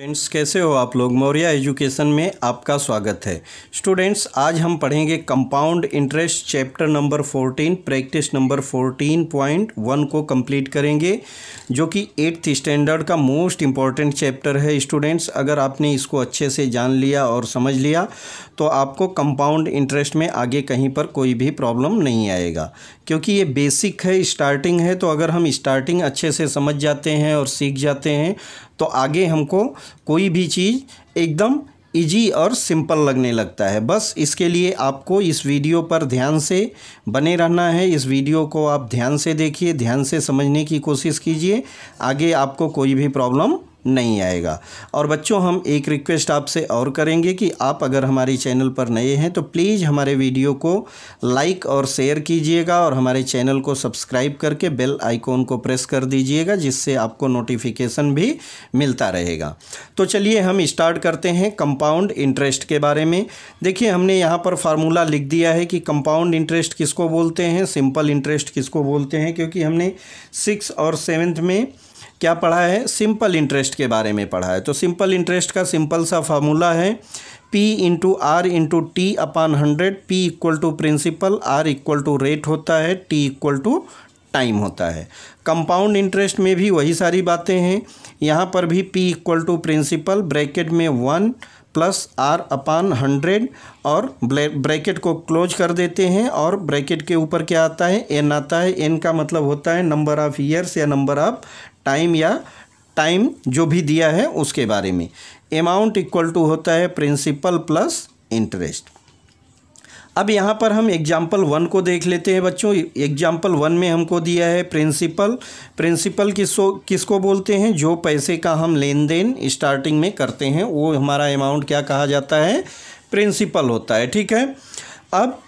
friends कैसे हो आप लोग मौर्या एजुकेशन में आपका स्वागत है स्टूडेंट्स आज हम पढ़ेंगे compound interest chapter number 14 practice number 14.1 को कंप्लीट करेंगे जो कि एट्थ स्टैंडर्ड का मोस्ट इम्पॉर्टेंट चैप्टर है स्टूडेंट्स अगर आपने इसको अच्छे से जान लिया और समझ लिया तो आपको कंपाउंड इंटरेस्ट में आगे कहीं पर कोई भी प्रॉब्लम नहीं आएगा क्योंकि ये बेसिक है स्टार्टिंग है तो अगर हम स्टार्टिंग अच्छे से समझ जाते हैं और सीख जाते हैं तो आगे हमको कोई भी चीज़ एकदम इजी और सिंपल लगने लगता है बस इसके लिए आपको इस वीडियो पर ध्यान से बने रहना है इस वीडियो को आप ध्यान से देखिए ध्यान से समझने की कोशिश कीजिए आगे आपको कोई भी प्रॉब्लम नहीं आएगा और बच्चों हम एक रिक्वेस्ट आपसे और करेंगे कि आप अगर हमारे चैनल पर नए हैं तो प्लीज़ हमारे वीडियो को लाइक और शेयर कीजिएगा और हमारे चैनल को सब्सक्राइब करके बेल आइकॉन को प्रेस कर दीजिएगा जिससे आपको नोटिफिकेशन भी मिलता रहेगा तो चलिए हम स्टार्ट करते हैं कंपाउंड इंटरेस्ट के बारे में देखिए हमने यहाँ पर फार्मूला लिख दिया है कि कंपाउंड इंटरेस्ट किसको बोलते हैं सिंपल इंटरेस्ट किसको बोलते हैं क्योंकि हमने सिक्स और सेवन्थ में क्या पढ़ा है सिंपल इंटरेस्ट के बारे में पढ़ा है तो सिंपल इंटरेस्ट का सिंपल सा फार्मूला है P into R into T upon hundred P equal to principal R equal to rate होता है टी इक्वल टू टाइम होता है कंपाउंड इंटरेस्ट में भी वही सारी बातें हैं यहाँ पर भी P equal to principal bracket में one plus R upon hundred और ब्रैकेट को क्लोज कर देते हैं और ब्रैकेट के ऊपर क्या आता है एन आता है एन का मतलब होता है नंबर ऑफ़ ईयर्स या नंबर ऑफ़ टाइम या टाइम जो भी दिया है उसके बारे में अमाउंट इक्वल टू होता है प्रिंसिपल प्लस इंटरेस्ट अब यहाँ पर हम एग्जाम्पल वन को देख लेते हैं बच्चों एग्जाम्पल वन में हमको दिया है प्रिंसिपल प्रिंसिपल किसो किसको बोलते हैं जो पैसे का हम लेन देन स्टार्टिंग में करते हैं वो हमारा अमाउंट क्या कहा जाता है प्रिंसिपल होता है ठीक है अब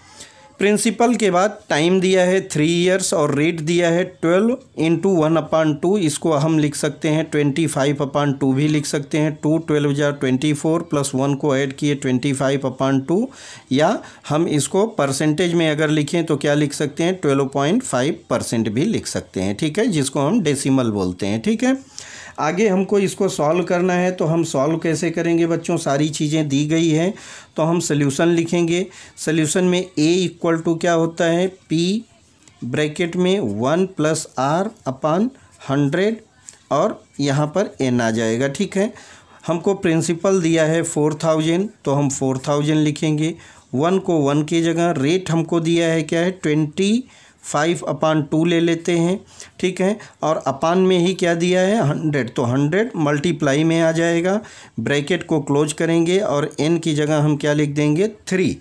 प्रिंसिपल के बाद टाइम दिया है थ्री इयर्स और रेट दिया है twelve into one upon two इसको हम लिख सकते हैं ट्वेंटी फाइव अपान टू भी लिख सकते हैं टू ट्वेल्व जार ट्वेंटी फोर प्लस वन को ऐड किए ट्वेंटी फाइव अपान टू या हम इसको परसेंटेज में अगर लिखें तो क्या लिख सकते हैं ट्वेल्व पॉइंट फाइव परसेंट भी लिख सकते हैं ठीक है जिसको हम डेसिमल बोलते हैं ठीक है आगे हमको इसको सॉल्व करना है तो हम सॉल्व कैसे करेंगे बच्चों सारी चीज़ें दी गई हैं तो हम सल्यूशन लिखेंगे सल्यूशन में ए इक्वल टू क्या होता है पी ब्रैकेट में one plus R upon hundred और यहाँ पर एन आ जाएगा ठीक है हमको प्रिंसिपल दिया है फोर थाउजेंड तो हम फोर थाउजेंड लिखेंगे वन को वन की जगह रेट हमको दिया है क्या है ट्वेंटी फाइव अपान टू ले लेते हैं ठीक है और अपान में ही क्या दिया है हंड्रेड तो हंड्रेड मल्टीप्लाई में आ जाएगा ब्रैकेट को क्लोज करेंगे और एन की जगह हम क्या लिख देंगे थ्री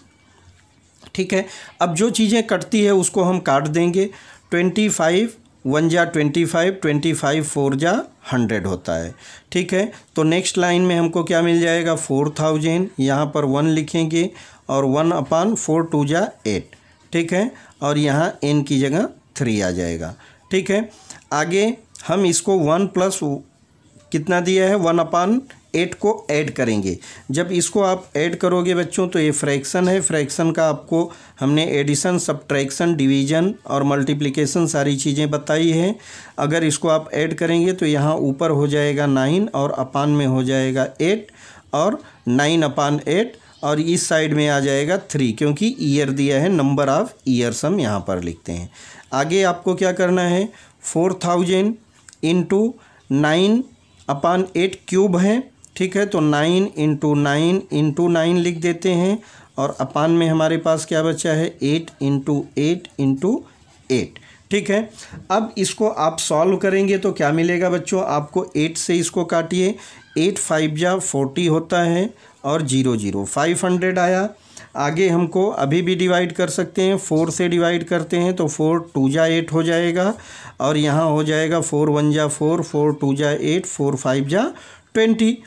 ठीक है अब जो चीज़ें कटती है उसको हम काट देंगे ट्वेंटी फाइव वन जा twenty five twenty five four जा हंड्रेड होता है ठीक है तो नेक्स्ट लाइन में हमको क्या मिल जाएगा फोर थाउजेंड यहाँ पर वन लिखेंगे और वन अपान फोर टू जा एट ठीक है और यहाँ एन की जगह थ्री आ जाएगा ठीक है आगे हम इसको वन प्लस कितना दिया है वन अपान एट को ऐड करेंगे जब इसको आप ऐड करोगे बच्चों तो ये फ्रैक्शन है फ्रैक्शन का आपको हमने एडिशन सब्ट्रैक्शन डिवीजन और मल्टीप्लिकेशन सारी चीज़ें बताई हैं अगर इसको आप ऐड करेंगे तो यहाँ ऊपर हो जाएगा नाइन और अपान में हो जाएगा एट और नाइन अपान एट और इस साइड में आ जाएगा थ्री क्योंकि ईयर दिया है नंबर ऑफ़ ईयर्स हम यहाँ पर लिखते हैं आगे आपको क्या करना है four thousand into nine upon eight cube है ठीक है तो nine into nine into nine लिख देते हैं और अपान में हमारे पास क्या बचा है eight into eight into eight ठीक है अब इसको आप सॉल्व करेंगे तो क्या मिलेगा बच्चों आपको एट से इसको काटिए एट फाइव जा फोर्टी होता है और जीरो जीरो फाइव हंड्रेड आया आगे हमको अभी भी डिवाइड कर सकते हैं फोर से डिवाइड करते हैं तो फोर टू जा एट हो जाएगा और यहाँ हो जाएगा फोर वन जा फोर फोर टू जा एट फोर फाइव जा ट्वेंटी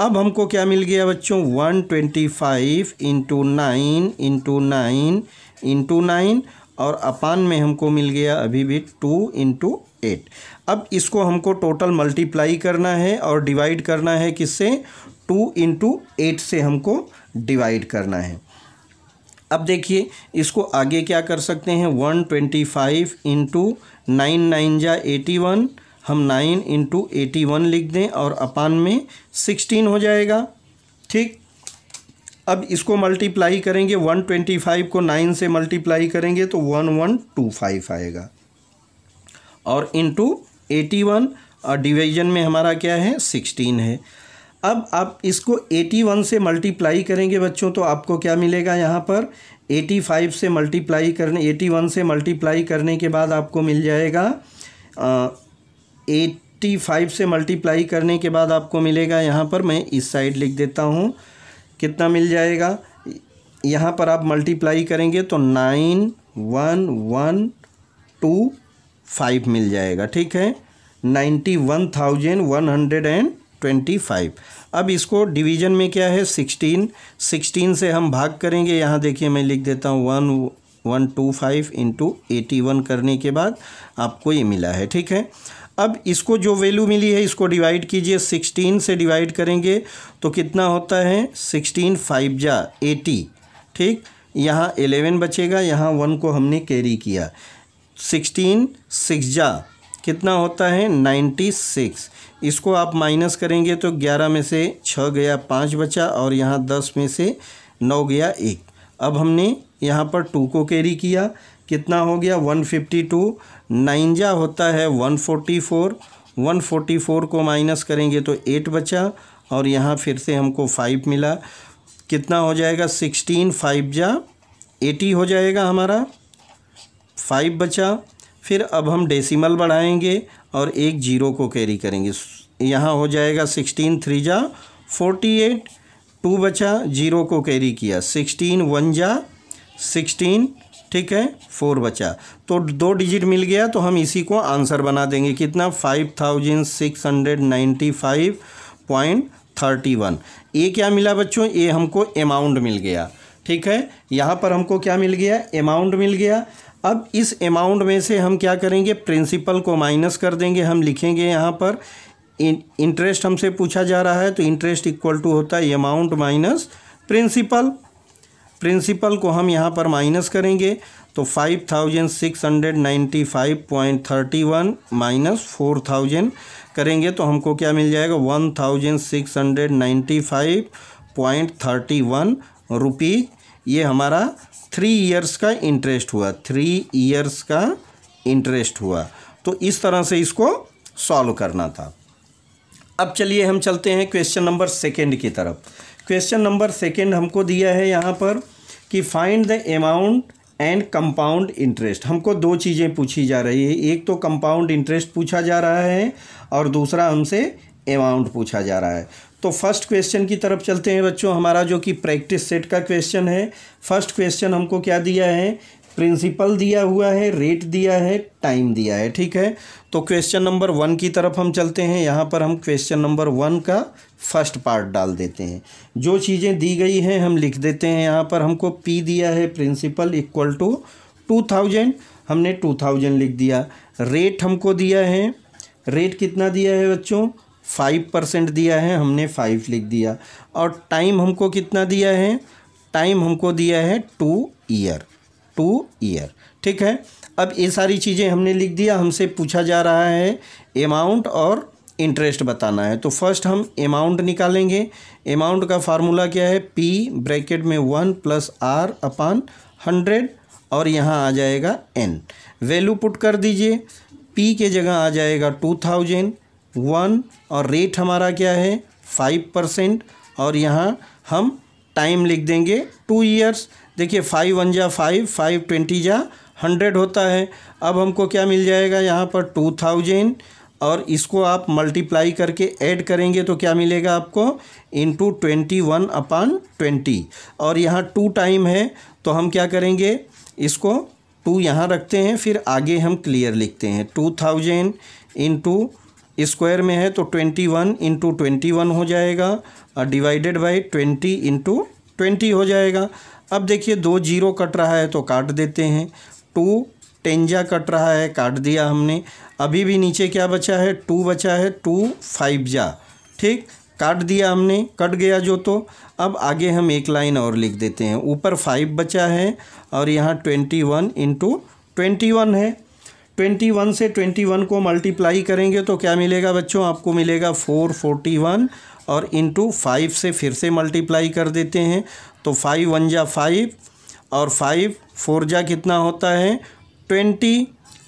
अब हमको क्या मिल गया बच्चों one twenty five into nine into nine into nine और अपान में हमको मिल गया अभी भी टू इंटू एट अब इसको हमको टोटल मल्टीप्लाई करना है और डिवाइड करना है किससे टू इंटू एट से हमको डिवाइड करना है अब देखिए इसको आगे क्या कर सकते हैं one twenty five into nine nine जा एटी वन हम नाइन इंटू एटी वन लिख दें और अपान में सिक्सटीन हो जाएगा ठीक अब इसको मल्टीप्लाई करेंगे वन ट्वेंटी फाइव को नाइन से मल्टीप्लाई करेंगे तो वन वन टू फाइव आएगा और इंटू एटी वन और डिवीजन में हमारा क्या है सिक्सटीन है अब आप इसको 81 से मल्टीप्लाई करेंगे बच्चों तो आपको क्या मिलेगा यहाँ पर 85 से मल्टीप्लाई करने 81 से मल्टीप्लाई करने के बाद आपको मिल जाएगा आ, फाइव से मल्टीप्लाई करने के बाद आपको मिलेगा यहाँ पर मैं इस साइड लिख देता हूँ कितना मिल जाएगा यहाँ पर आप मल्टीप्लाई करेंगे तो nine one one two five मिल जाएगा ठीक है ninety one thousand one hundred and twenty five अब इसको डिवीजन में क्या है सिक्सटीन सिक्सटीन से हम भाग करेंगे यहाँ देखिए मैं लिख देता हूँ one one two five into eighty one करने के बाद आपको ये मिला है ठीक है अब इसको जो वैल्यू मिली है इसको डिवाइड कीजिए सिक्सटीन से डिवाइड करेंगे तो कितना होता है सिक्सटीन फाइव जा एटी ठीक यहाँ एलेवन बचेगा यहाँ वन को हमने कैरी किया सिक्सटीन सिक्स जा कितना होता है नाइन्टी सिक्स इसको आप माइनस करेंगे तो ग्यारह में से छः गया पाँच बचा और यहाँ दस में से नौ गया एक अब हमने यहाँ पर टू को कैरी किया कितना हो गया वन फिफ्टी टू नाइन्जा होता है one forty four one forty four को माइनस करेंगे तो एट बचा और यहाँ फिर से हमको फाइव मिला कितना हो जाएगा सिक्सटीन फाइव जा एटी हो जाएगा हमारा फाइव बचा फिर अब हम डेसिमल बढ़ाएंगे और एक जीरो को कैरी करेंगे यहाँ हो जाएगा सिक्सटीन थ्री जा फोर्टी एट टू बचा जीरो को कैरी किया सिक्सटीन वन जा सिक्सटीन ठीक है फोर बचा तो दो डिजिट मिल गया तो हम इसी को आंसर बना देंगे कितना five thousand six hundred ninety five point thirty one ये क्या मिला बच्चों ये हमको अमाउंट मिल गया ठीक है यहाँ पर हमको क्या मिल गया अमाउंट मिल गया अब इस अमाउंट में से हम क्या करेंगे प्रिंसिपल को माइनस कर देंगे हम लिखेंगे यहाँ पर इंटरेस्ट हमसे पूछा जा रहा है तो इंटरेस्ट इक्वल टू होता है अमाउंट माइनस प्रिंसिपल प्रिंसिपल को हम यहाँ पर माइनस करेंगे तो five thousand six hundred ninety five point thirty one minus four thousand करेंगे तो हमको क्या मिल जाएगा one thousand six hundred ninety five point thirty one rupee ये हमारा थ्री ईयर्स का इंटरेस्ट हुआ थ्री ईयर्स का इंटरेस्ट हुआ तो इस तरह से इसको सॉल्व करना था अब चलिए हम चलते हैं क्वेश्चन नंबर सेकेंड की तरफ क्वेश्चन नंबर सेकेंड हमको दिया है यहाँ पर कि find the amount and compound interest हमको दो चीज़ें पूछी जा रही है एक तो कंपाउंड इंटरेस्ट पूछा जा रहा है और दूसरा हमसे अमाउंट पूछा जा रहा है तो फर्स्ट क्वेश्चन की तरफ चलते हैं बच्चों हमारा जो कि प्रैक्टिस सेट का क्वेश्चन है फर्स्ट क्वेश्चन हमको क्या दिया है प्रिंसिपल दिया हुआ है रेट दिया है टाइम दिया है ठीक है तो क्वेश्चन नंबर वन की तरफ हम चलते हैं यहाँ पर हम क्वेश्चन नंबर वन का फर्स्ट पार्ट डाल देते हैं जो चीज़ें दी गई हैं हम लिख देते हैं यहाँ पर हमको पी दिया है principal equal to two thousand हमने टू थाउजेंड लिख दिया रेट हमको दिया है रेट कितना दिया है बच्चों फाइव परसेंट दिया है हमने फाइव लिख दिया और टाइम हमको कितना दिया है टाइम हमको दिया है टू ईयर टू ईयर ठीक है अब ये सारी चीज़ें हमने लिख दिया हमसे पूछा जा रहा है अमाउंट और इंटरेस्ट बताना है तो फर्स्ट हम अमाउंट निकालेंगे अमाउंट का फार्मूला क्या है पी ब्रैकेट में one plus R upon hundred और यहाँ आ जाएगा एन वैल्यू पुट कर दीजिए पी के जगह आ जाएगा टू थाउजेंड वन और रेट हमारा क्या है फाइव परसेंट और यहाँ हम टाइम लिख देंगे टू ईयर्स देखिए फाइव वन जा फाइव फाइव ट्वेंटी जा हंड्रेड होता है अब हमको क्या मिल जाएगा यहाँ पर टू थाउजेंड और इसको आप मल्टीप्लाई करके ऐड करेंगे तो क्या मिलेगा आपको into twenty one upon twenty और यहाँ टू टाइम है तो हम क्या करेंगे इसको टू यहाँ रखते हैं फिर आगे हम क्लियर लिखते हैं टू थाउजेंड इंटू स्क्वायर में है तो twenty one into twenty one हो जाएगा divided by twenty into twenty हो जाएगा अब देखिए दो जीरो कट रहा है तो काट देते हैं टू टेंजा कट रहा है काट दिया हमने अभी भी नीचे क्या बचा है टू बचा है टू फाइव जा ठीक काट दिया हमने कट गया जो तो अब आगे हम एक लाइन और लिख देते हैं ऊपर फाइव बचा है और यहाँ twenty one into twenty one है ट्वेंटी वन से ट्वेंटी वन को मल्टीप्लाई करेंगे तो क्या मिलेगा बच्चों आपको मिलेगा फोर फोर्टी वन और इंटू फाइव से फिर से मल्टीप्लाई कर देते हैं तो फाइव वन जा फाइव और फाइव फोर जा कितना होता है ट्वेंटी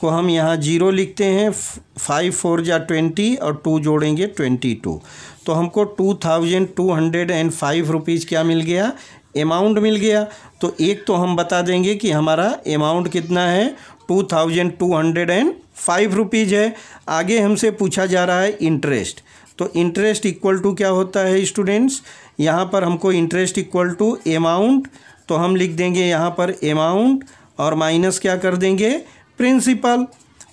को हम यहाँ जीरो लिखते हैं फाइव फोर जा ट्वेंटी और टू जोड़ेंगे ट्वेंटी टू तो हमको two thousand two hundred and five rupees क्या मिल गया अमाउंट मिल गया तो एक तो हम बता देंगे कि हमारा अमाउंट कितना है two thousand two hundred and five rupees है आगे हमसे पूछा जा रहा है इंटरेस्ट तो इंटरेस्ट इक्वल टू क्या होता है स्टूडेंट्स यहाँ पर हमको इंटरेस्ट इक्वल टू अमाउंट तो हम लिख देंगे यहाँ पर अमाउंट और माइनस क्या कर देंगे प्रिंसिपल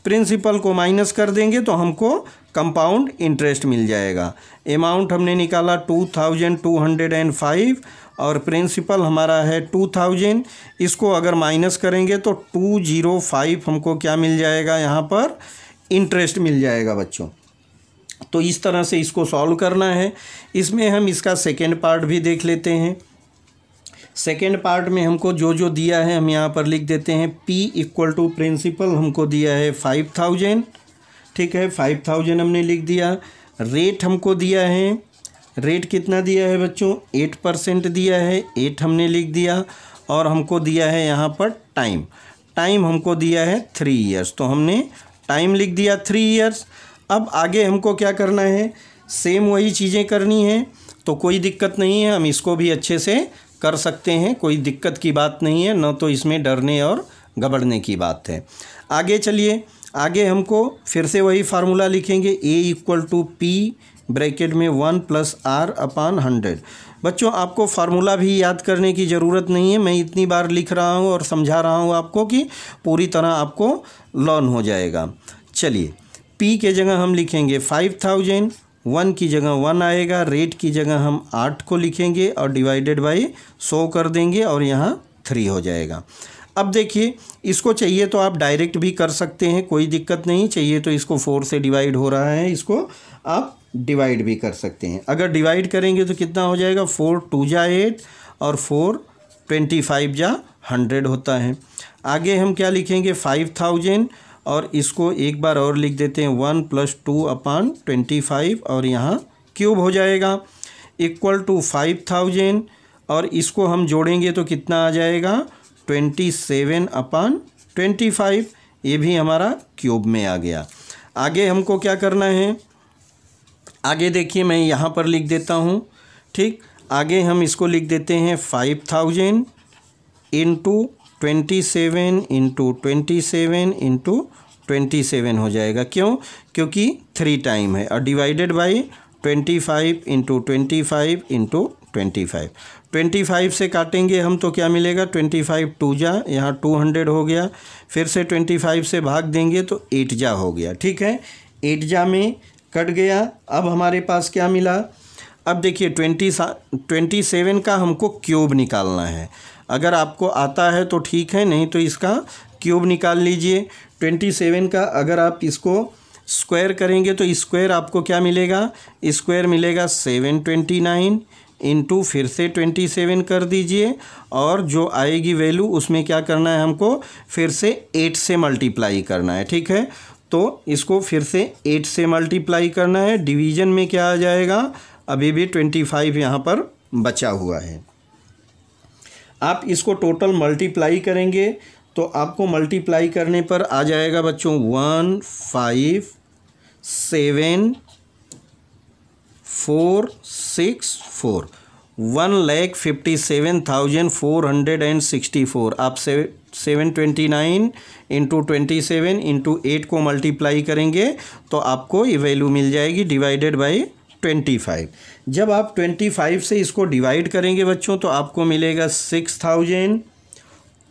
प्रिंसिपल को माइनस कर देंगे तो हमको कंपाउंड इंटरेस्ट मिल जाएगा अमाउंट हमने निकाला two thousand two hundred and five और प्रिंसिपल हमारा है टू थाउजेंड इसको अगर माइनस करेंगे तो टू जीरो फाइव हमको क्या मिल जाएगा यहाँ पर इंटरेस्ट मिल जाएगा बच्चों तो इस तरह से इसको सॉल्व करना है इसमें हम इसका सेकेंड पार्ट भी देख लेते हैं सेकेंड पार्ट में हमको जो जो दिया है हम यहाँ पर लिख देते हैं पी इक्वल टू प्रिंसिपल हमको दिया है फाइव थाउजेंड ठीक है फाइव थाउजेंड हमने लिख दिया रेट हमको दिया है रेट कितना दिया है बच्चों एट परसेंट दिया है एट हमने लिख दिया और हमको दिया है यहाँ पर टाइम टाइम हमको दिया है थ्री ईयर्स तो हमने टाइम लिख दिया थ्री ईयर्स अब आगे हमको क्या करना है सेम वही चीज़ें करनी है तो कोई दिक्कत नहीं है हम इसको भी अच्छे से कर सकते हैं कोई दिक्कत की बात नहीं है न तो इसमें डरने और घबड़ने की बात है आगे चलिए आगे हमको फिर से वही फार्मूला लिखेंगे A equal to P bracket में one plus R upon hundred बच्चों आपको फार्मूला भी याद करने की ज़रूरत नहीं है मैं इतनी बार लिख रहा हूँ और समझा रहा हूँ आपको कि पूरी तरह आपको लर्न हो जाएगा चलिए पी के जगह हम लिखेंगे फाइव थाउजेंड वन की जगह वन आएगा रेट की जगह हम आठ को लिखेंगे और डिवाइडेड बाई सौ कर देंगे और यहाँ थ्री हो जाएगा अब देखिए इसको चाहिए तो आप डायरेक्ट भी कर सकते हैं कोई दिक्कत नहीं चाहिए तो इसको फोर से डिवाइड हो रहा है इसको आप डिवाइड भी कर सकते हैं अगर डिवाइड करेंगे तो कितना हो जाएगा फोर टू जा एट और फोर ट्वेंटी फाइव जा हंड्रेड होता है आगे हम क्या लिखेंगे फाइव थाउजेंड और इसको एक बार और लिख देते हैं one plus two upon twenty five और यहाँ क्यूब हो जाएगा इक्वल टू फाइव थाउजेंड और इसको हम जोड़ेंगे तो कितना आ जाएगा twenty seven upon twenty five ये भी हमारा क्यूब में आ गया आगे हमको क्या करना है आगे देखिए मैं यहाँ पर लिख देता हूँ ठीक आगे हम इसको लिख देते हैं five thousand into twenty seven into twenty seven into twenty seven हो जाएगा क्यों क्योंकि थ्री टाइम है और divided by twenty five into twenty five into twenty five twenty five से काटेंगे हम तो क्या मिलेगा ट्वेंटी फाइव टू जा यहाँ टू हंड्रेड हो गया फिर से ट्वेंटी फाइव से भाग देंगे तो एट जा हो गया ठीक है एट जा में कट गया अब हमारे पास क्या मिला अब देखिए ट्वेंटी ट्वेंटी सेवन का हमको क्यूब निकालना है अगर आपको आता है तो ठीक है नहीं तो इसका क्यूब निकाल लीजिए ट्वेंटी सेवन का अगर आप इसको स्क्वायर करेंगे तो स्क्वायर आपको क्या मिलेगा स्क्वायर मिलेगा सेवन ट्वेंटी नाइन इंटू फिर से ट्वेंटी सेवन कर दीजिए और जो आएगी वैल्यू उसमें क्या करना है हमको फिर से एट से मल्टीप्लाई करना है ठीक है तो इसको फिर से एट से मल्टीप्लाई करना है डिवीजन में क्या आ जाएगा अभी भी ट्वेंटी फाइव यहाँ पर बचा हुआ है आप इसको टोटल मल्टीप्लाई करेंगे तो आपको मल्टीप्लाई करने पर आ जाएगा बच्चों one five seven four six four one lakh fifty seven thousand four hundred and sixty four आप seven twenty nine into twenty seven into eight को मल्टीप्लाई करेंगे तो आपको ये वैल्यू मिल जाएगी डिवाइडेड बाई ट्वेंटी फाइव जब आप ट्वेंटी फाइव से इसको डिवाइड करेंगे बच्चों तो आपको मिलेगा six thousand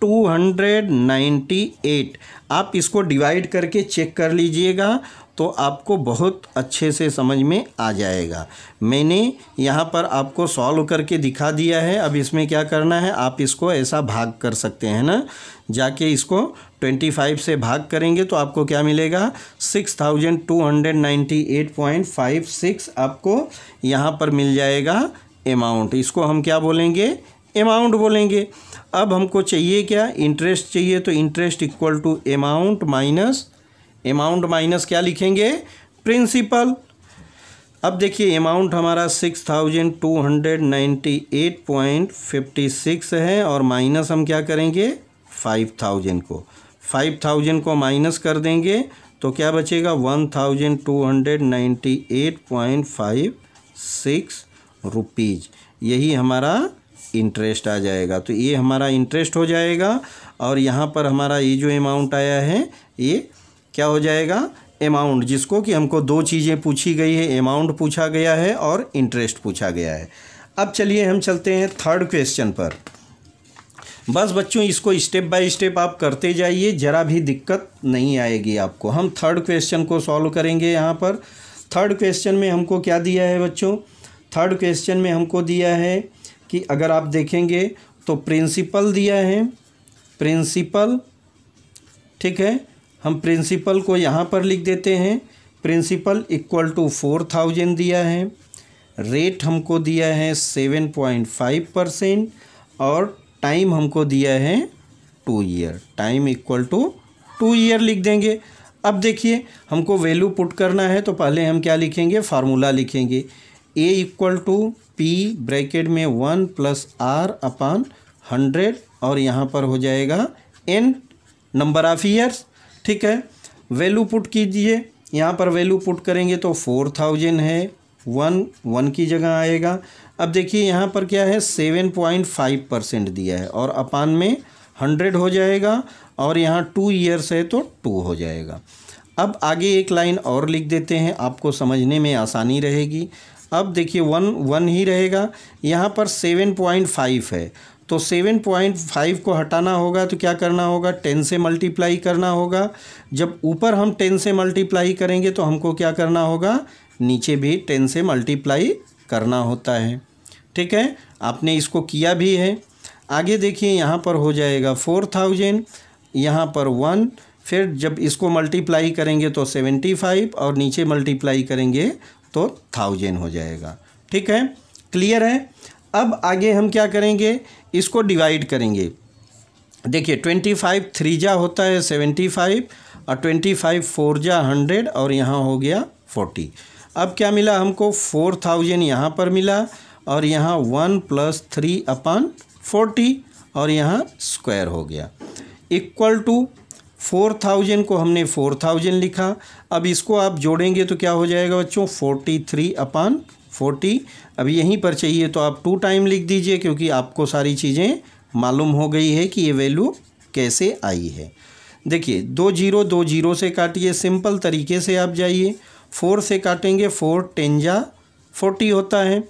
two hundred ninety eight आप इसको डिवाइड करके चेक कर लीजिएगा तो आपको बहुत अच्छे से समझ में आ जाएगा मैंने यहाँ पर आपको सॉल्व करके दिखा दिया है अब इसमें क्या करना है आप इसको ऐसा भाग कर सकते हैं ना जाके इसको 25 से भाग करेंगे तो आपको क्या मिलेगा 6298.56 आपको यहाँ पर मिल जाएगा अमाउंट इसको हम क्या बोलेंगे अमाउंट बोलेंगे अब हमको चाहिए क्या इंटरेस्ट चाहिए तो interest equal to amount minus amount minus क्या लिखेंगे प्रिंसिपल अब देखिए अमाउंट हमारा six thousand two hundred ninety eight point fifty six है और माइनस हम क्या करेंगे फाइव थाउजेंड को फाइव थाउजेंड को माइनस कर देंगे तो क्या बचेगा one thousand two hundred ninety eight point five six rupees यही हमारा इंटरेस्ट आ जाएगा तो ये हमारा इंटरेस्ट हो जाएगा और यहाँ पर हमारा ये जो अमाउंट आया है ये क्या हो जाएगा अमाउंट जिसको कि हमको दो चीज़ें पूछी गई है अमाउंट पूछा गया है और इंटरेस्ट पूछा गया है अब चलिए हम चलते हैं थर्ड क्वेश्चन पर बस बच्चों इसको स्टेप बाय स्टेप आप करते जाइए ज़रा भी दिक्कत नहीं आएगी आपको हम थर्ड क्वेश्चन को सॉल्व करेंगे यहाँ पर थर्ड क्वेश्चन में हमको क्या दिया है बच्चों थर्ड क्वेश्चन में हमको दिया है कि अगर आप देखेंगे तो प्रिंसिपल दिया है प्रिंसिपल ठीक है हम प्रिंसिपल को यहाँ पर लिख देते हैं principal equal to four thousand दिया है रेट हमको दिया है सेवन पॉइंट फाइव परसेंट और टाइम हमको दिया है two year time equal to two year लिख देंगे अब देखिए हमको वैल्यू पुट करना है तो पहले हम क्या लिखेंगे फार्मूला लिखेंगे A equal to P bracket में one plus R upon hundred और यहाँ पर हो जाएगा एन नंबर ऑफ ईयर्स ठीक है वैल्यू पुट कीजिए यहाँ पर वैल्यू पुट करेंगे तो फोर थाउजेंड है वन वन की जगह आएगा अब देखिए यहाँ पर क्या है सेवन पॉइंट फाइव परसेंट दिया है और अपान में हंड्रेड हो जाएगा और यहाँ टू ईयर्स है तो टू हो जाएगा अब आगे एक लाइन और लिख देते हैं आपको समझने में आसानी रहेगी अब देखिए वन वन ही रहेगा यहाँ पर सेवन पॉइंट फाइव है तो सेवन पॉइंट फाइव को हटाना होगा तो क्या करना होगा टेन से मल्टीप्लाई करना होगा जब ऊपर हम टेन से मल्टीप्लाई करेंगे तो हमको क्या करना होगा नीचे भी टेन से मल्टीप्लाई करना होता है ठीक है आपने इसको किया भी है आगे देखिए यहाँ पर हो जाएगा फोर थाउजेंड यहाँ पर वन फिर जब इसको मल्टीप्लाई करेंगे तो सेवेंटी फाइव और नीचे मल्टीप्लाई करेंगे तो थाउजेंड हो जाएगा ठीक है क्लियर है अब आगे हम क्या करेंगे इसको डिवाइड करेंगे देखिए ट्वेंटी फाइव थ्री जा होता है सेवेंटी फाइव और ट्वेंटी फाइव फोर जा हंड्रेड और यहाँ हो गया फोर्टी अब क्या मिला हमको फोर थाउजेंड यहाँ पर मिला और यहाँ one plus three upon forty और यहाँ स्क्वायर हो गया इक्वल टू फोर थाउजेंड को हमने फोर थाउजेंड लिखा अब इसको आप जोड़ेंगे तो क्या हो जाएगा बच्चों फोर्टी थ्री अपान फोर्टी अब यहीं पर चाहिए तो आप टू टाइम लिख दीजिए क्योंकि आपको सारी चीज़ें मालूम हो गई है कि ये वैल्यू कैसे आई है देखिए दो जीरो दो जीरो से काटिए सिंपल तरीके से आप जाइए फोर से काटेंगे फोर टेन जा फोर्टी होता है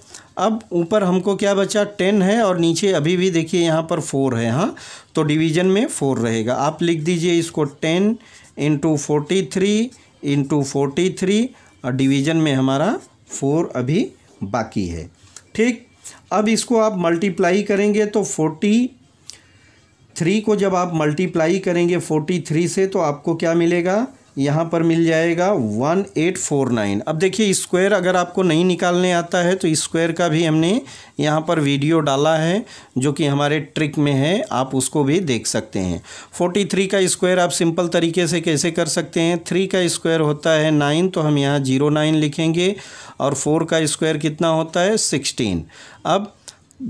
अब ऊपर हमको क्या बचा टेन है और नीचे अभी भी देखिए यहाँ पर फोर है हाँ तो डिवीजन में फोर रहेगा आप लिख दीजिए इसको ten into forty three into forty three और डिवीजन में हमारा फोर अभी बाकी है ठीक अब इसको आप मल्टीप्लाई करेंगे तो फोर्टी थ्री को जब आप मल्टीप्लाई करेंगे फोर्टी थ्री से तो आपको क्या मिलेगा यहाँ पर मिल जाएगा वन एट फोर नाइन अब देखिए स्क्वायर अगर आपको नहीं निकालने आता है तो स्क्वायर का भी हमने यहाँ पर वीडियो डाला है जो कि हमारे ट्रिक में है आप उसको भी देख सकते हैं फोर्टी थ्री का स्क्वायर आप सिंपल तरीके से कैसे कर सकते हैं थ्री का स्क्वायर होता है नाइन तो हम यहाँ जीरो नाइन लिखेंगे और फोर का स्क्वायर कितना होता है सिक्सटीन अब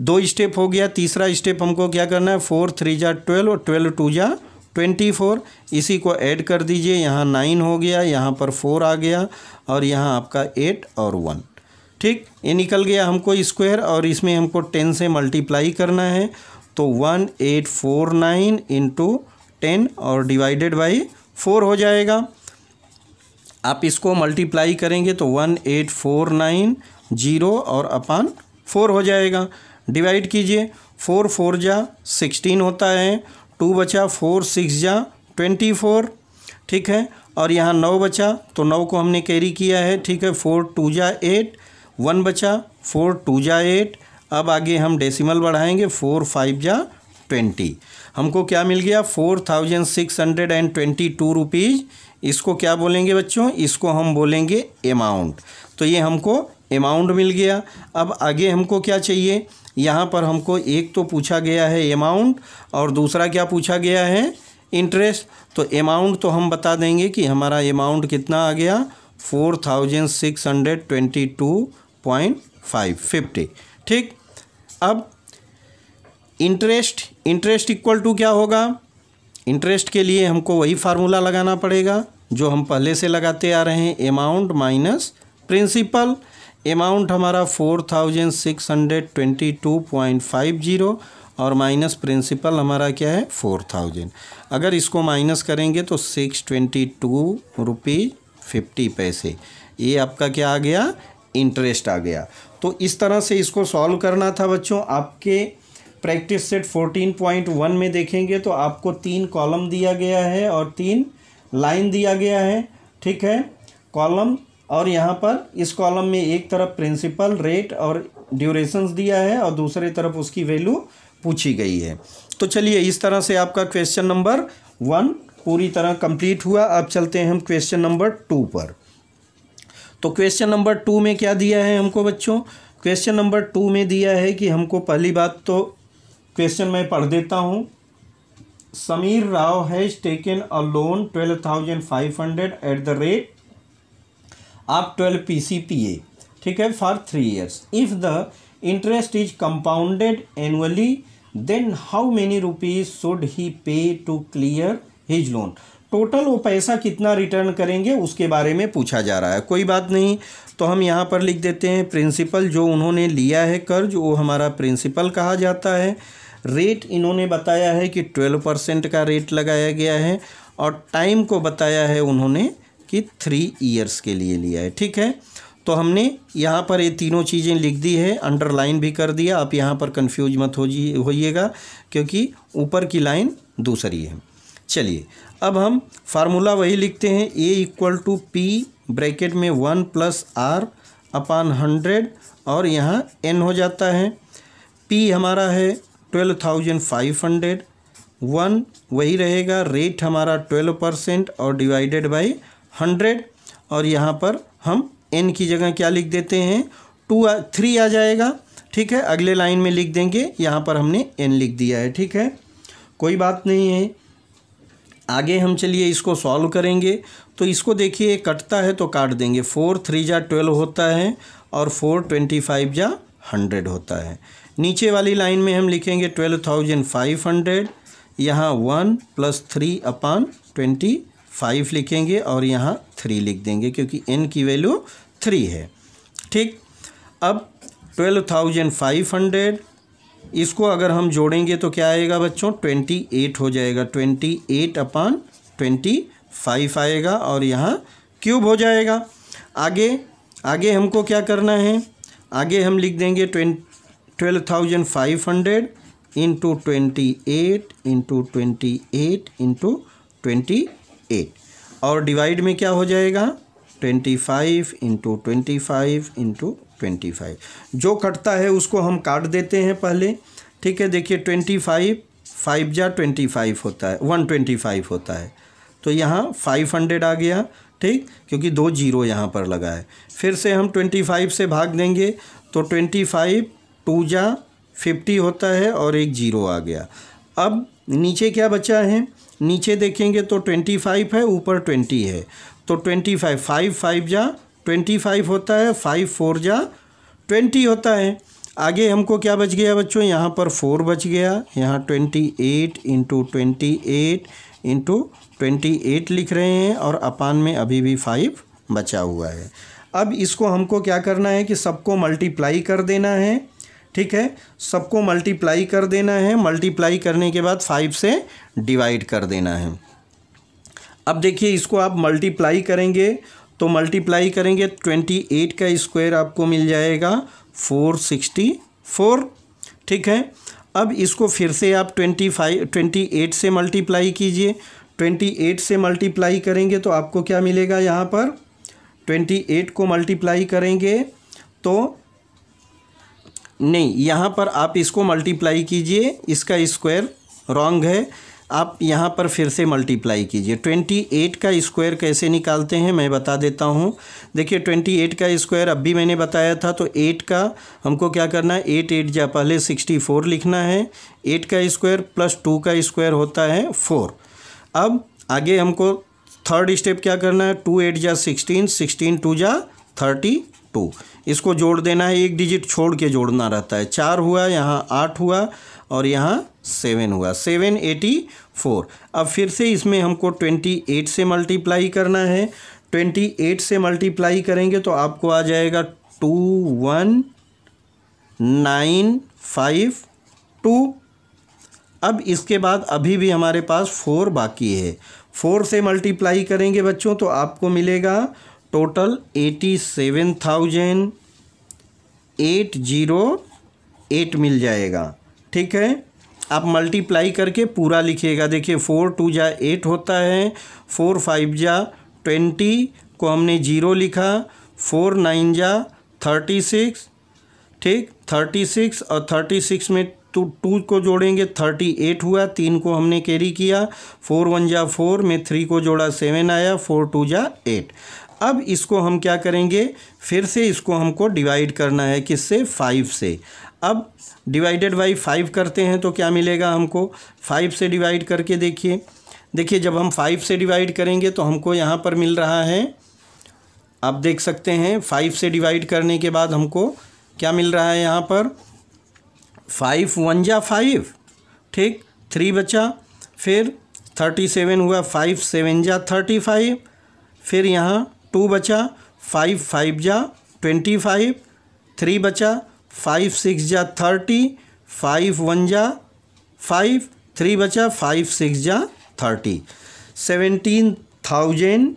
दो स्टेप हो गया तीसरा स्टेप हमको क्या करना है फोर थ्री जा ट्वेल्व और ट्वेल्व टू जा ट्वेंटी फोर इसी को ऐड कर दीजिए यहाँ नाइन हो गया यहाँ पर फोर आ गया और यहाँ आपका एट और वन ठीक ये निकल गया हमको स्क्वायर और इसमें हमको टेन से मल्टीप्लाई करना है तो one eight four nine into ten और डिवाइडेड बाई फोर हो जाएगा आप इसको मल्टीप्लाई करेंगे तो one eight four nine zero और अपान फोर हो जाएगा डिवाइड कीजिए फोर फोर जा सिक्सटीन होता है टू बचा फोर सिक्स जा ट्वेंटी फोर ठीक है और यहाँ नौ बचा तो नौ को हमने कैरी किया है ठीक है फोर टू जा एट वन बचा फोर टू जा एट अब आगे हम डेसिमल बढ़ाएंगे फोर फाइव जा ट्वेंटी हमको क्या मिल गया four thousand six hundred and twenty two rupees इसको क्या बोलेंगे बच्चों इसको हम बोलेंगे अमाउंट तो ये हमको अमाउंट मिल गया अब आगे हमको क्या चाहिए यहाँ पर हमको एक तो पूछा गया है अमाउंट और दूसरा क्या पूछा गया है इंटरेस्ट तो अमाउंट तो हम बता देंगे कि हमारा अमाउंट कितना आ गया four thousand six hundred twenty two point five fifty ठीक अब इंटरेस्ट इंटरेस्ट इक्वल टू क्या होगा इंटरेस्ट के लिए हमको वही फार्मूला लगाना पड़ेगा जो हम पहले से लगाते आ रहे हैं अमाउंट माइनस प्रिंसिपल अमाउंट हमारा four thousand six hundred twenty two point five zero और माइनस प्रिंसिपल हमारा क्या है फोर थाउजेंड अगर इसको माइनस करेंगे तो six twenty two rupee fifty पैसे ये आपका क्या आ गया इंटरेस्ट आ गया तो इस तरह से इसको सॉल्व करना था बच्चों आपके practice set fourteen point one में देखेंगे तो आपको तीन कॉलम दिया गया है और तीन लाइन दिया गया है ठीक है कॉलम और यहाँ पर इस कॉलम में एक तरफ प्रिंसिपल रेट और ड्यूरेशंस दिया है और दूसरी तरफ उसकी वैल्यू पूछी गई है तो चलिए इस तरह से आपका क्वेश्चन नंबर वन पूरी तरह कंप्लीट हुआ अब चलते हैं हम क्वेश्चन नंबर टू पर तो क्वेश्चन नंबर टू में क्या दिया है हमको बच्चों क्वेश्चन नंबर टू में दिया है कि हमको पहली बात तो क्वेश्चन मैं पढ़ देता हूँ Sameer Rao has taken a loan twelve thousand five hundred at the rate of twelve p C P a ठीक है for three years if the interest is compounded annually then how many rupees should he pay to clear his loan total वो पैसा कितना return करेंगे उसके बारे में पूछा जा रहा है कोई बात नहीं तो हम यहाँ पर लिख देते हैं प्रिंसिपल जो उन्होंने लिया है कर्ज वो हमारा प्रिंसिपल कहा जाता है रेट इन्होंने बताया है कि ट्वेल्व परसेंट का रेट लगाया गया है और टाइम को बताया है उन्होंने कि थ्री ईयर्स के लिए लिया है ठीक है तो हमने यहाँ पर ये तीनों चीज़ें लिख दी है अंडरलाइन भी कर दिया आप यहाँ पर कंफ्यूज मत होइएगा क्योंकि ऊपर की लाइन दूसरी है चलिए अब हम फार्मूला वही लिखते हैं A equal to P bracket में one plus R upon hundred और यहाँ एन हो जाता है पी हमारा है twelve thousand five hundred one वही रहेगा रेट हमारा ट्वेल्व परसेंट और डिवाइडेड बाई हंड्रेड और यहाँ पर हम एन की जगह क्या लिख देते हैं टू थ्री आ जाएगा ठीक है अगले लाइन में लिख देंगे यहाँ पर हमने एन लिख दिया है ठीक है कोई बात नहीं है आगे हम चलिए इसको सॉल्व करेंगे तो इसको देखिए कटता है तो काट देंगे फोर थ्री जा ट्वेल्व होता है और फोर ट्वेंटी फाइव जा हंड्रेड होता है नीचे वाली लाइन में हम लिखेंगे ट्वेल्व थाउजेंड फाइव हंड्रेड यहाँ one plus three upon twenty five लिखेंगे और यहाँ थ्री लिख देंगे क्योंकि एन की वैल्यू थ्री है ठीक अब ट्वेल्व थाउजेंड फाइव हंड्रेड इसको अगर हम जोड़ेंगे तो क्या आएगा बच्चों ट्वेंटी एट हो जाएगा twenty eight upon twenty five आएगा और यहाँ क्यूब हो जाएगा आगे आगे हमको क्या करना है आगे हम लिख देंगे ट्वें twelve thousand five hundred into twenty eight into twenty eight into twenty eight और डिवाइड में क्या हो जाएगा twenty five into twenty five into twenty five जो कटता है उसको हम काट देते हैं पहले ठीक है देखिए ट्वेंटी फाइव फाइव जा ट्वेंटी फाइव होता है वन ट्वेंटी फाइव होता है तो यहाँ फाइव हंड्रेड आ गया ठीक क्योंकि दो जीरो यहाँ पर लगा है फिर से हम ट्वेंटी फाइव से भाग देंगे तो ट्वेंटी फाइव टू जा फिफ्टी होता है और एक जीरो आ गया अब नीचे क्या बचा है नीचे देखेंगे तो ट्वेंटी फाइव है ऊपर ट्वेंटी है तो ट्वेंटी फाइव फाइव फाइव जा ट्वेंटी फाइव होता है फाइव फोर जा ट्वेंटी होता है आगे हमको क्या बच गया बच्चों यहाँ पर फोर बच गया यहाँ twenty eight into twenty eight into twenty eight लिख रहे हैं और अपान में अभी भी फाइव बचा हुआ है अब इसको हमको क्या करना है कि सबको मल्टीप्लाई कर देना है ठीक है सबको मल्टीप्लाई कर देना है मल्टीप्लाई करने के बाद फाइव से डिवाइड कर देना है अब देखिए इसको आप मल्टीप्लाई करेंगे तो मल्टीप्लाई करेंगे ट्वेंटी एट का स्क्वायर आपको मिल जाएगा फोर सिक्सटी फोर ठीक है अब इसको फिर से आप ट्वेंटी फाइव ट्वेंटी एट से मल्टीप्लाई कीजिए ट्वेंटी एट से मल्टीप्लाई करेंगे तो आपको क्या मिलेगा यहाँ पर ट्वेंटी एट को मल्टीप्लाई करेंगे तो नहीं यहाँ पर आप इसको मल्टीप्लाई कीजिए इसका स्क्वायर रॉन्ग है आप यहाँ पर फिर से मल्टीप्लाई कीजिए ट्वेंटी एट का स्क्वायर कैसे निकालते हैं मैं बता देता हूँ देखिए ट्वेंटी एट का स्क्वायर अब भी मैंने बताया था तो एट का हमको क्या करना है एट एट जा पहले सिक्सटी फोर लिखना है एट का स्क्वायर प्लस टू का स्क्वायर होता है फोर अब आगे हमको थर्ड स्टेप क्या करना है टू एट जा सिक्सटीन सिक्सटीन टू जा थर्टी टू इसको जोड़ देना है एक डिजिट छोड़ के जोड़ना रहता है चार हुआ यहाँ आठ हुआ और यहाँ सेवन हुआ सेवन एटी फोर अब फिर से इसमें हमको ट्वेंटी एट से मल्टीप्लाई करना है ट्वेंटी एट से मल्टीप्लाई करेंगे तो आपको आ जाएगा two one nine five two अब इसके बाद अभी भी हमारे पास फोर बाकी है फोर से मल्टीप्लाई करेंगे बच्चों तो आपको मिलेगा total eighty seven thousand eight zero eight मिल जाएगा ठीक है आप मल्टीप्लाई करके पूरा लिखिएगा देखिए फोर टू जा एट होता है फोर फाइव जा ट्वेंटी को हमने जीरो लिखा फोर नाइन जा थर्टी सिक्स ठीक थर्टी सिक्स और थर्टी सिक्स में टू टू को जोड़ेंगे थर्टी एट हुआ तीन को हमने कैरी किया फोर वन जा फोर में थ्री को जोड़ा सेवन आया फोर टू जा एट अब इसको हम क्या करेंगे फिर से इसको हमको डिवाइड करना है किससे फाइव से अब डिवाइडेड बाई फाइव करते हैं तो क्या मिलेगा हमको फाइव से डिवाइड करके देखिए देखिए जब हम फाइव से डिवाइड करेंगे तो हमको यहाँ पर मिल रहा है आप देख सकते हैं फाइव से डिवाइड करने के बाद हमको क्या मिल रहा है यहाँ पर फाइव वन जा फाइव ठीक थ्री बचा फिर थर्टी सेवन हुआ फाइव सेवन जा थर्टी फाइव फिर यहाँ टू बचा फाइव फाइव जा ट्वेंटी फाइव थ्री बचा फाइव सिक्स जा थर्टी फाइव वन जा फाइव थ्री बचा फाइव सिक्स जा thirty seventeen thousand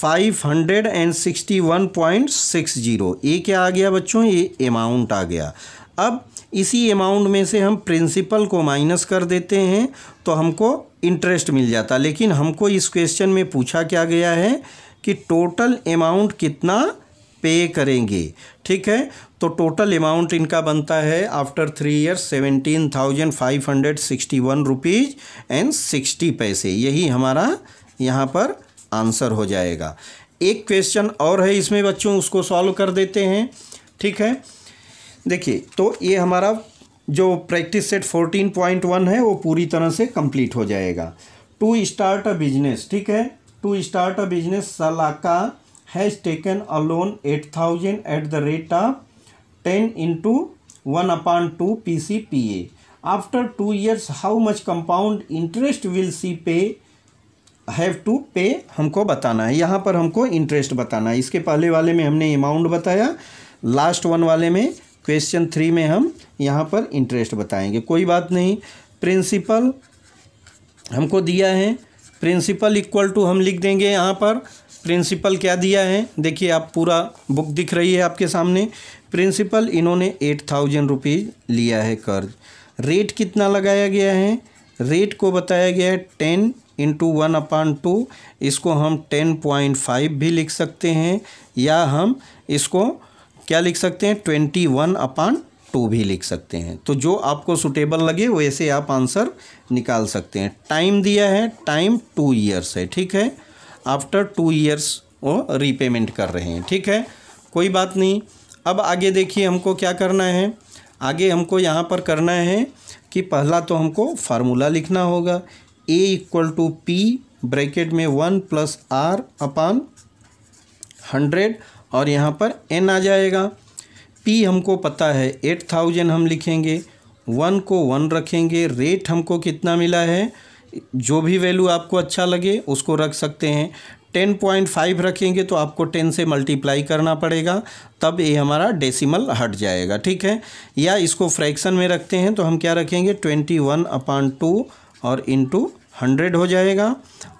five hundred and sixty one point six zero ये क्या आ गया बच्चों ये अमाउंट आ गया अब इसी अमाउंट में से हम प्रिंसिपल को माइनस कर देते हैं तो हमको इंटरेस्ट मिल जाता लेकिन हमको इस क्वेश्चन में पूछा क्या गया है कि टोटल अमाउंट कितना पे करेंगे ठीक है तो टोटल अमाउंट इनका बनता है after three years seventeen thousand five hundred sixty one rupees and sixty पैसे यही हमारा यहाँ पर आंसर हो जाएगा एक क्वेश्चन और है इसमें बच्चों उसको सॉल्व कर देते हैं ठीक है देखिए तो ये हमारा जो practice set fourteen point one है वो पूरी तरह से कंप्लीट हो जाएगा टू स्टार्ट अ बिजनेस ठीक है to start a business Salaka has taken a loan eight thousand at the rate of ten into one upon two P C P A after two years how much compound interest will she pay have to पे हमको बताना है यहाँ पर हमको interest बताना है इसके पहले वाले में हमने अमाउंट बताया लास्ट वन वाले में क्वेश्चन थ्री में हम यहाँ पर इंटरेस्ट बताएंगे कोई बात नहीं प्रिंसिपल हमको दिया है प्रिंसिपल इक्वल टू हम लिख देंगे यहाँ पर प्रिंसिपल क्या दिया है देखिए आप पूरा बुक दिख रही है आपके सामने प्रिंसिपल इन्होंने एट थाउजेंड रुपीज़ लिया है कर्ज रेट कितना लगाया गया है रेट को बताया गया है ten into one upon two इसको हम टेन पॉइंट फाइव भी लिख सकते हैं या हम इसको क्या लिख सकते हैं ट्वेंटी वन अपान टू भी लिख सकते हैं तो जो आपको सुटेबल लगे वैसे आप आंसर निकाल सकते हैं टाइम दिया है टाइम टू ईयर्स है ठीक है आफ्टर टू ईयर्स वो रीपेमेंट कर रहे हैं ठीक है कोई बात नहीं अब आगे देखिए हमको क्या करना है आगे हमको यहाँ पर करना है कि पहला तो हमको फार्मूला लिखना होगा A equal to P bracket में one plus R upon hundred और यहाँ पर एन आ जाएगा पी हमको पता है एट थाउजेंड हम लिखेंगे वन को वन रखेंगे रेट हमको कितना मिला है जो भी वैल्यू आपको अच्छा लगे उसको रख सकते हैं टेन पॉइंट फाइव रखेंगे तो आपको टेन से मल्टीप्लाई करना पड़ेगा तब ये हमारा डेसिमल हट जाएगा ठीक है या इसको फ्रैक्शन में रखते हैं तो हम क्या रखेंगे ट्वेंटी वन अपान टू और टू हंड्रेड हो जाएगा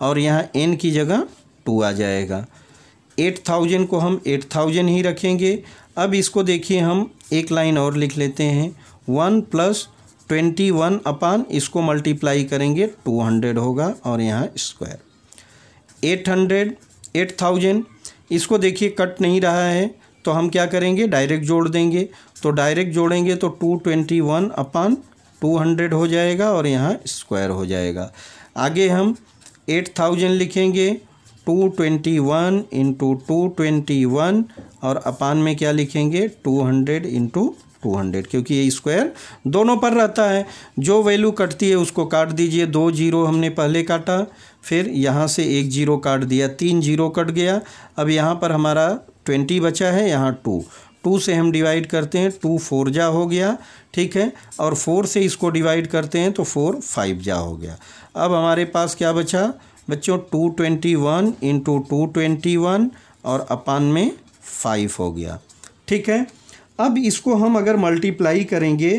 और यहाँ एन की जगह टू आ जाएगा एट थाउजेंड को हम एट थाउजेंड ही रखेंगे अब इसको देखिए हम एक लाइन और लिख लेते हैं one plus twenty one upon इसको मल्टीप्लाई करेंगे टू हंड्रेड होगा और यहाँ square eight hundred eight thousand इसको देखिए कट नहीं रहा है तो हम क्या करेंगे डायरेक्ट जोड़ देंगे तो डायरेक्ट जोड़ेंगे तो two twenty one upon two hundred हो जाएगा और यहाँ स्क्वायर हो जाएगा आगे हम एट थाउजेंड लिखेंगे two twenty one into two twenty one और अपान में क्या लिखेंगे two hundred into two hundred क्योंकि ये स्क्वायर दोनों पर रहता है जो वैल्यू कटती है उसको काट दीजिए दो जीरो हमने पहले काटा फिर यहाँ से एक जीरो काट दिया तीन जीरो कट गया अब यहाँ पर हमारा ट्वेंटी बचा है यहाँ टू टू से हम डिवाइड करते हैं टू फोर जा हो गया ठीक है और फोर से इसको डिवाइड करते हैं तो फोर फाइव जा हो गया अब हमारे पास क्या बचा बच्चों two twenty one into two twenty one और अपान में फाइव हो गया ठीक है अब इसको हम अगर मल्टीप्लाई करेंगे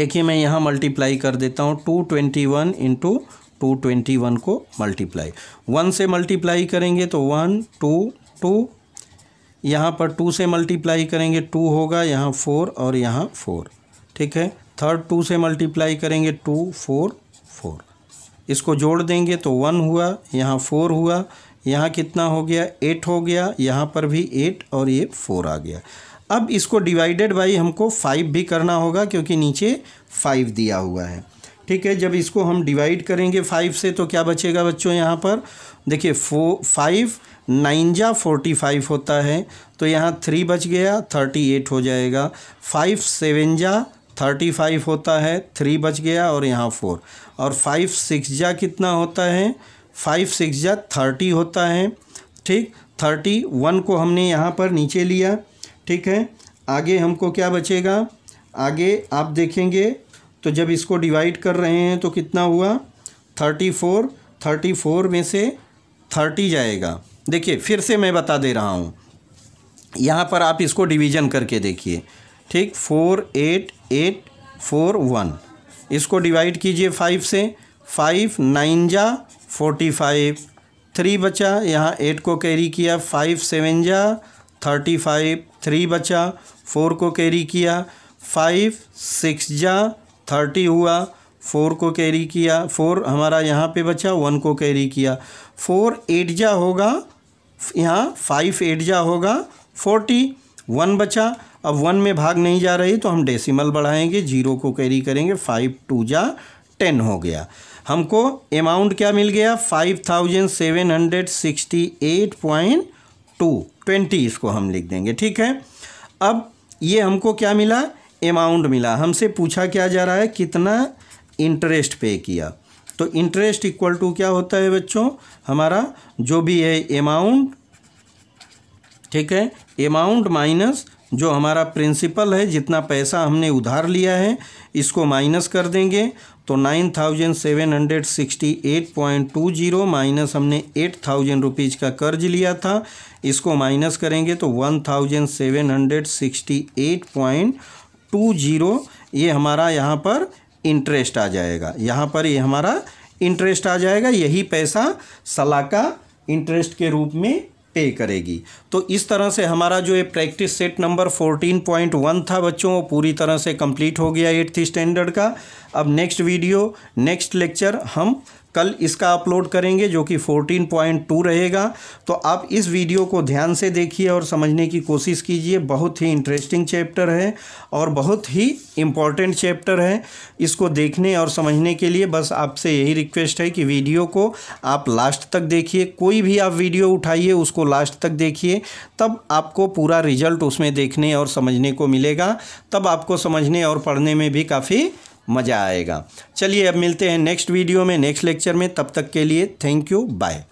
देखिए मैं यहाँ मल्टीप्लाई कर देता हूँ two twenty one into two twenty one को मल्टीप्लाई वन से मल्टीप्लाई करेंगे तो वन टू टू यहाँ पर टू से मल्टीप्लाई करेंगे टू होगा यहाँ फोर और यहाँ फोर ठीक है थर्ड टू से मल्टीप्लाई करेंगे टू फोर फोर इसको जोड़ देंगे तो वन हुआ यहाँ फोर हुआ यहाँ कितना हो गया एट हो गया यहाँ पर भी एट और ये फोर आ गया अब इसको डिवाइडेड बाई हमको फाइव भी करना होगा क्योंकि नीचे फाइव दिया हुआ है ठीक है जब इसको हम डिवाइड करेंगे फाइव से तो क्या बचेगा बच्चों यहाँ पर देखिए फो फाइव नाइन्जा फोर्टी फाइव होता है तो यहाँ थ्री बच गया थर्टी एट हो जाएगा फाइव जा थर्टी फाइव होता है थ्री बच गया और यहाँ फोर और फाइव सिक्स जा कितना होता है फाइव सिक्स जा थर्टी होता है ठीक थर्टी वन को हमने यहाँ पर नीचे लिया ठीक है आगे हमको क्या बचेगा आगे आप देखेंगे तो जब इसको डिवाइड कर रहे हैं तो कितना हुआ थर्टी फोर थर्टी फोर में से थर्टी जाएगा देखिए फिर से मैं बता दे रहा हूँ यहाँ पर आप इसको डिवीजन करके देखिए ठीक four eight eight four one इसको डिवाइड कीजिए फाइव से फाइव नाइन जा फोर्टी फाइव थ्री बचा यहाँ एट को कैरी किया फाइव सेवन जा थर्टी फाइव थ्री बचा फोर को कैरी किया फाइव सिक्स जा थर्टी हुआ फोर को कैरी किया फोर हमारा यहाँ पे बचा वन को कैरी किया फोर एट जा होगा यहाँ फाइव एट जा होगा फोर्टी वन बचा अब वन में भाग नहीं जा रही तो हम डेसिमल बढ़ाएंगे जीरो को कैरी करेंगे फाइव टू जा टेन हो गया हमको अमाउंट क्या मिल गया five thousand seven hundred sixty eight point two twenty इसको हम लिख देंगे ठीक है अब ये हमको क्या मिला अमाउंट मिला हमसे पूछा क्या जा रहा है कितना इंटरेस्ट पे किया तो इंटरेस्ट इक्वल टू क्या होता है बच्चों हमारा जो भी है अमाउंट ठीक है अमाउंट माइनस जो हमारा प्रिंसिपल है जितना पैसा हमने उधार लिया है इसको माइनस कर देंगे तो nine thousand seven hundred sixty eight point two zero minus हमने एट थाउजेंड रुपीज़ का कर्ज लिया था इसको माइनस करेंगे तो one thousand seven hundred sixty eight point two zero ये हमारा यहाँ पर इंटरेस्ट आ जाएगा यहाँ पर ये हमारा इंटरेस्ट आ जाएगा यही पैसा सलाह का इंटरेस्ट के रूप में पे करेगी तो इस तरह से हमारा जो ये प्रैक्टिस सेट नंबर 14.1 था बच्चों वो पूरी तरह से कंप्लीट हो गया एट्थ स्टैंडर्ड का अब नेक्स्ट वीडियो नेक्स्ट लेक्चर हम कल इसका अपलोड करेंगे जो कि 14.2 रहेगा तो आप इस वीडियो को ध्यान से देखिए और समझने की कोशिश कीजिए बहुत ही इंटरेस्टिंग चैप्टर है और बहुत ही इम्पॉर्टेंट चैप्टर है इसको देखने और समझने के लिए बस आपसे यही रिक्वेस्ट है कि वीडियो को आप लास्ट तक देखिए कोई भी आप वीडियो उठाइए उसको लास्ट तक देखिए तब आपको पूरा रिजल्ट उसमें देखने और समझने को मिलेगा तब आपको समझने और पढ़ने में भी काफ़ी मज़ा आएगा चलिए अब मिलते हैं नेक्स्ट वीडियो में नेक्स्ट लेक्चर में तब तक के लिए थैंक यू बाय